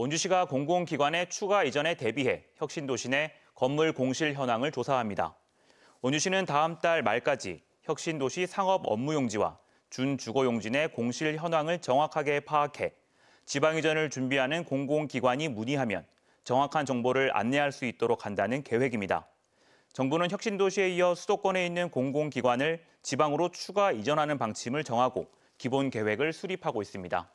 원주시가 공공기관의 추가 이전에 대비해 혁신도시 내 건물 공실 현황을 조사합니다. 원주시는 다음 달 말까지 혁신도시 상업 업무용지와 준주거용지 내 공실 현황을 정확하게 파악해 지방 이전을 준비하는 공공기관이 문의하면 정확한 정보를 안내할 수 있도록 한다는 계획입니다. 정부는 혁신도시에 이어 수도권에 있는 공공기관을 지방으로 추가 이전하는 방침을 정하고 기본 계획을 수립하고 있습니다.